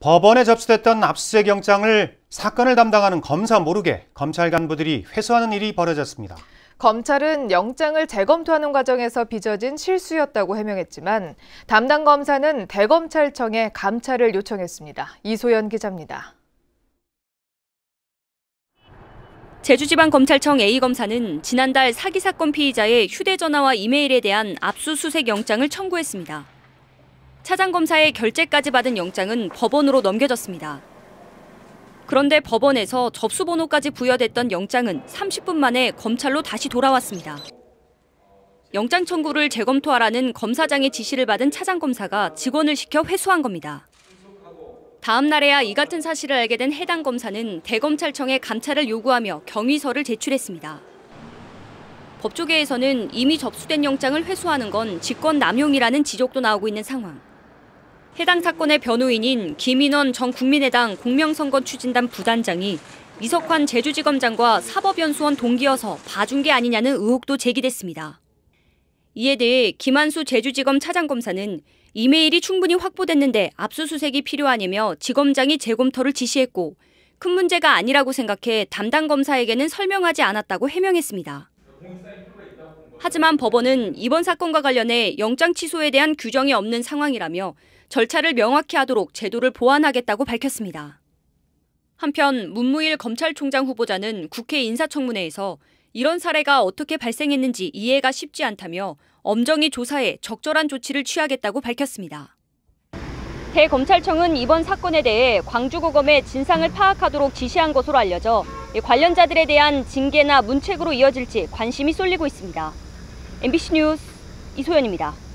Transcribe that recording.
법원에 접수됐던 압수수색 영장을 사건을 담당하는 검사 모르게 검찰 간부들이 회수하는 일이 벌어졌습니다. 검찰은 영장을 재검토하는 과정에서 빚어진 실수였다고 해명했지만 담당 검사는 대검찰청에 감찰을 요청했습니다. 이소연 기자입니다. 제주지방검찰청 A검사는 지난달 사기 사건 피의자의 휴대전화와 이메일에 대한 압수수색 영장을 청구했습니다. 차장 검사의 결재까지 받은 영장은 법원으로 넘겨졌습니다. 그런데 법원에서 접수번호까지 부여됐던 영장은 30분 만에 검찰로 다시 돌아왔습니다. 영장 청구를 재검토하라는 검사장의 지시를 받은 차장 검사가 직원을 시켜 회수한 겁니다. 다음 날에야 이 같은 사실을 알게 된 해당 검사는 대검찰청에 감찰을 요구하며 경위서를 제출했습니다. 법조계에서는 이미 접수된 영장을 회수하는 건 직권 남용이라는 지적도 나오고 있는 상황. 해당 사건의 변호인인 김인원 전 국민의당 공명선거 추진단 부단장이 이석환 제주지검장과 사법연수원 동기여서 봐준 게 아니냐는 의혹도 제기됐습니다. 이에 대해 김한수 제주지검 차장검사는 이메일이 충분히 확보됐는데 압수수색이 필요하냐며 지검장이 재검토를 지시했고 큰 문제가 아니라고 생각해 담당 검사에게는 설명하지 않았다고 해명했습니다. 하지만 법원은 이번 사건과 관련해 영장 취소에 대한 규정이 없는 상황이라며 절차를 명확히 하도록 제도를 보완하겠다고 밝혔습니다. 한편 문무일 검찰총장 후보자는 국회 인사청문회에서 이런 사례가 어떻게 발생했는지 이해가 쉽지 않다며 엄정히 조사해 적절한 조치를 취하겠다고 밝혔습니다. 대검찰청은 이번 사건에 대해 광주고검에 진상을 파악하도록 지시한 것으로 알려져 관련자들에 대한 징계나 문책으로 이어질지 관심이 쏠리고 있습니다. MBC 뉴스 이소연입니다.